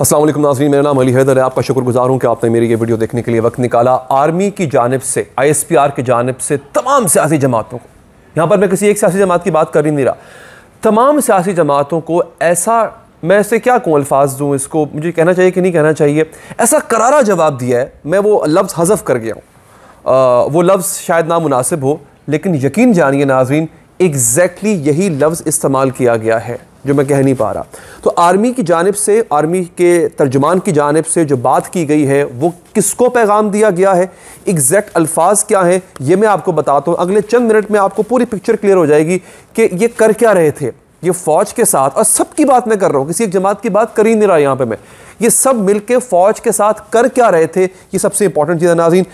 असलम नाजरीन मेरा नाम अली हैदर है आपका शुक्रगुजार हूँ कि आपने मेरी ये वीडियो देखने के लिए वक्त निकाला आर्मी की जानब से आई एस पी आर की जानब से तमाम सियासी जमातों को यहाँ पर मैं किसी एक सियासी जमात की बात कर ही नहीं रहा तमाम सियासी जमातों को ऐसा मैं इसे क्या कहूँ अल्फाज दूँ इसको मुझे कहना चाहिए कि नहीं कहना चाहिए ऐसा करारा जवाब दिया है मैं वो लफ्ज़ हजफ कर गया हूँ वो लफ्ज़ शायद नामनासिब हो लेकिन यकीन जानिए नाजरीन एग्जैक्टली यही लफ्ज़ इस्तेमाल किया गया है जो मैं कह नहीं पा रहा तो आर्मी की जानब से आर्मी के तर्जुमान की जानब से जो बात की गई है वो किसको पैगाम दिया गया है एग्जैक्ट अल्फाज क्या हैं ये मैं आपको बताता हूँ अगले चंद मिनट में आपको पूरी पिक्चर क्लियर हो जाएगी कि ये कर क्या रहे थे ये फ़ौज के साथ और सब की बात मैं कर रहा हूँ किसी एक जमात की बात कर ही नहीं रहा यहाँ पर मैं ये सब मिल के फ़ौज के साथ कर क्या रहे थे ये सबसे इंपॉर्टेंट चीज़ है नाजीन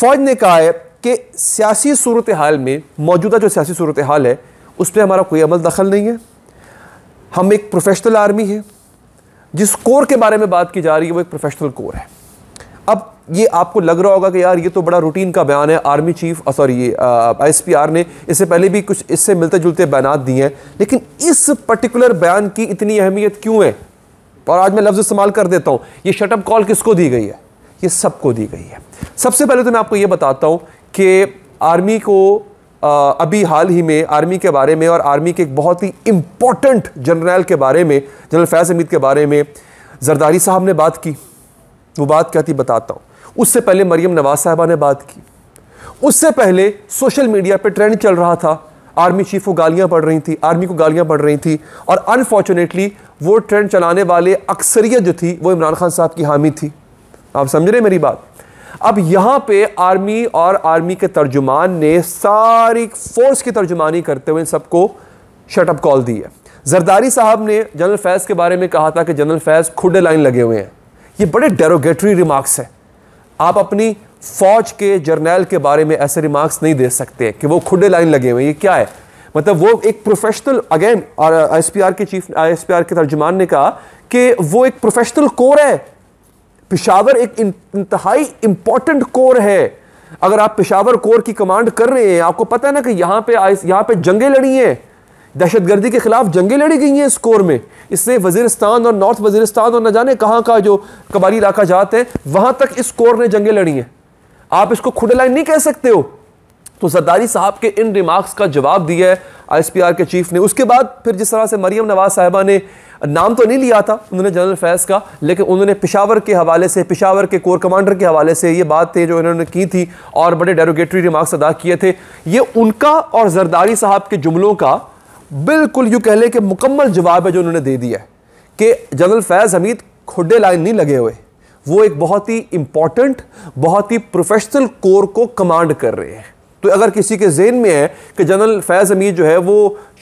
फ़ौज ने कहा है कि सियासी सूरत हाल में मौजूदा जो सियासी सूरत हाल है उस पर हमारा कोई अमल दखल नहीं है हम एक प्रोफेशनल आर्मी है जिस कोर के बारे में बात की जा रही है वो एक प्रोफेशनल कोर है अब ये आपको लग रहा होगा कि यार ये तो बड़ा रूटीन का बयान है आर्मी चीफ सॉरी ये आईएसपीआर ने इससे पहले भी कुछ इससे मिलते जुलते बयान दिए हैं लेकिन इस पर्टिकुलर बयान की इतनी अहमियत क्यों है और आज मैं लफ्ज़ इस्तेमाल कर देता हूँ ये शटअप कॉल किसको दी गई है ये सबको दी गई है सबसे पहले तो मैं आपको ये बताता हूँ कि आर्मी को अभी हाल ही में आर्मी के बारे में और आर्मी के एक बहुत ही इम्पोर्टेंट जनरल के बारे में जनरल फैज़ हमीद के बारे में जरदारी साहब ने बात की वो बात क्या थी बताता हूँ उससे पहले मरियम नवाज साहबा ने बात की उससे पहले सोशल मीडिया पर ट्रेंड चल रहा था आर्मी चीफ को गालियाँ पड़ रही थी आर्मी को गालियाँ पड़ रही थी और अनफॉर्चुनेटली वो ट्रेंड चलाने वाले अक्सरियत जो थी वो इमरान खान साहब की हामी थी आप समझ रहे मेरी बात अब यहाँ पे आर्मी और आर्मी के तर्जुमान ने सारी फोर्स की तर्जुमानी करते हुए सबको शटअप कॉल दी है जरदारी साहब ने जनरल फैज़ के बारे में कहा था कि जनरल फैज़ खुडे लाइन लगे हुए हैं ये बड़े डेरोगेटरी रिमार्क्स हैं आप अपनी फ़ौज के जर्नैल के बारे में ऐसे रिमार्क्स नहीं दे सकते कि वो खुडे लाइन लगे हुए हैं ये क्या है मतलब वो एक professional again I S P R के chief I S P R के तर्जुमान ने कहा कि वो एक प्रोफेशनल कोर है पिशावर एक इंतहाई इंपॉर्टेंट कोर है अगर आप पिशावर कोर की कमांड कर रहे हैं आपको पता है ना कि यहां पे यहां पे जंगें लड़ी हैं दहशतगर्दी के खिलाफ जंगें लड़ी गई हैं इस कोर में इससे वजीरस्तान और नॉर्थ वजीरस्तान और न जाने कहां का जो कबाली इलाका जाते हैं वहां तक इस कोर ने जंगें लड़ी हैं आप इसको खुडे लाइन नहीं कह सकते हो तो सरदारी साहब के इन रिमार्क्स का जवाब दिया है आईएसपीआर के चीफ ने उसके बाद फिर जिस तरह से मरियम नवाज साहिबा ने नाम तो नहीं लिया था उन्होंने जनरल फैज़ का लेकिन उन्होंने पिशावर के हवाले से पिशावर के कोर कमांडर के हवाले से ये बातें जो इन्होंने की थी और बड़े डेरोगेटरी रिमार्क्स अदा किए थे ये उनका और जरदारी साहब के जुमलों का बिल्कुल यूँ कह लें कि मुकम्मल जवाब है जो उन्होंने दे दिया है कि जनरल फैज़ हमीद खुडे लाइन नहीं लगे हुए वो एक बहुत ही इम्पॉर्टेंट बहुत ही प्रोफेशनल कोर को कमांड कर रहे हैं तो अगर किसी के जेन में है कि जनरल फैज़ अमीर जो है वो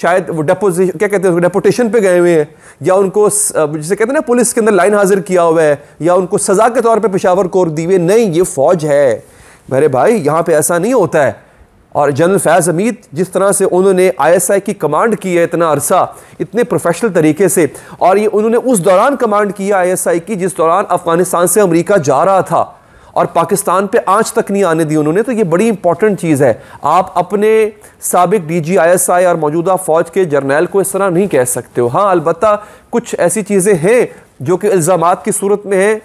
शायद वो डेपोजिशन क्या कहते हैं डेपोटेशन पे गए हुए हैं या उनको जिसे कहते हैं ना पुलिस के अंदर लाइन हाजिर किया हुआ है या उनको सज़ा के तौर पे पेशावर कोर दी हुए नहीं ये फ़ौज है मेरे भाई यहाँ पे ऐसा नहीं होता है और जनरल फैज़ अमीद जिस तरह से उन्होंने आईएसआई की कमांड की है इतना अरसा इतने प्रोफेशनल तरीके से और ये उन्होंने उस दौरान कमांड किया है आईएसआई की जिस दौरान अफ़गानिस्तान से अमरीका जा रहा था और पाकिस्तान पे आज तक नहीं आने दी उन्होंने तो ये बड़ी इंपॉर्टेंट चीज़ है आप अपने सबक D G I S I और मौजूदा फ़ौज के जर्नैल को इस तरह नहीं कह सकते हो हाँ अलबत् कुछ ऐसी चीज़ें हैं जो कि इल्ज़ाम की सूरत में हैं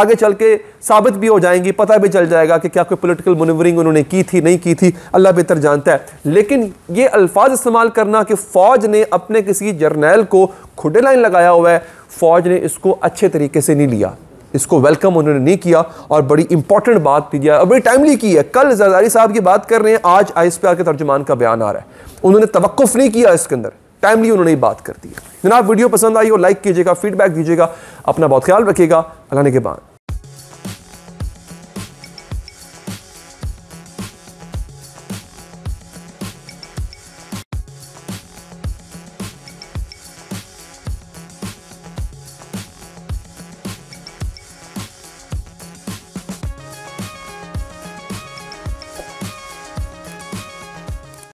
आगे चल के साबित भी हो जाएंगी पता भी चल जाएगा कि क्या कोई पोलिटिकल मनवरिंग उन्होंने की थी नहीं की थी अल्लाह बेहतर जानता है लेकिन ये अल्फाज इस्तेमाल करना कि फ़ौज ने अपने किसी जर्नैल को खुडे लाइन लगाया हुआ है फ़ौज ने इसको अच्छे तरीके से नहीं लिया इसको वेलकम उन्होंने नहीं किया और बड़ी इंपॉर्टेंट बात की और बड़ी टाइमली की है कल जरदारी साहब की बात कर रहे हैं आज आई एस पी आर के तर्जुमान का बयान आ रहा है उन्होंने तवक्फ नहीं किया इसके अंदर टाइमली उन्होंने बात कर दी है जनाब वीडियो पसंद आई हो लाइक कीजिएगा फीडबैक दीजिएगा अपना बहुत ख्याल रखिएगा अल्लाह के बाद